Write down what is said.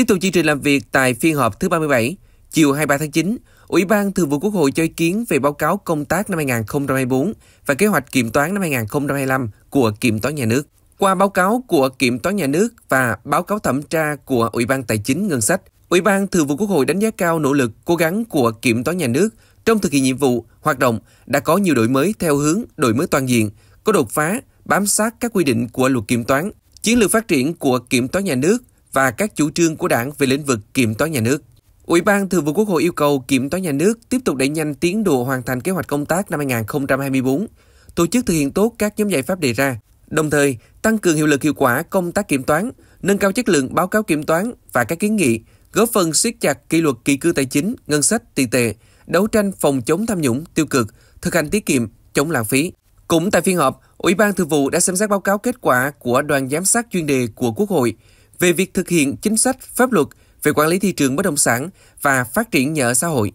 Tiếp tục chương trình làm việc tại phiên họp thứ 37, chiều 23 tháng 9, Ủy ban Thường vụ Quốc hội cho ý kiến về báo cáo công tác năm 2024 và kế hoạch kiểm toán năm 2025 của Kiểm toán Nhà nước. Qua báo cáo của Kiểm toán Nhà nước và báo cáo thẩm tra của Ủy ban Tài chính Ngân sách, Ủy ban Thường vụ Quốc hội đánh giá cao nỗ lực, cố gắng của Kiểm toán Nhà nước trong thực hiện nhiệm vụ, hoạt động đã có nhiều đổi mới theo hướng đổi mới toàn diện, có đột phá, bám sát các quy định của luật kiểm toán. Chiến lược phát triển của Kiểm toán Nhà nước và các chủ trương của đảng về lĩnh vực kiểm toán nhà nước. Ủy ban Thường vụ Quốc hội yêu cầu Kiểm toán nhà nước tiếp tục đẩy nhanh tiến độ hoàn thành kế hoạch công tác năm 2024, tổ chức thực hiện tốt các nhóm giải pháp đề ra, đồng thời tăng cường hiệu lực hiệu quả công tác kiểm toán, nâng cao chất lượng báo cáo kiểm toán và các kiến nghị, góp phần siết chặt kỷ luật kỳ cương tài chính, ngân sách, tiền tệ, đấu tranh phòng chống tham nhũng tiêu cực, thực hành tiết kiệm, chống lãng phí. Cũng tại phiên họp, Ủy ban Thường vụ đã xem xét báo cáo kết quả của đoàn giám sát chuyên đề của Quốc hội về việc thực hiện chính sách pháp luật về quản lý thị trường bất động sản và phát triển nhà ở xã hội.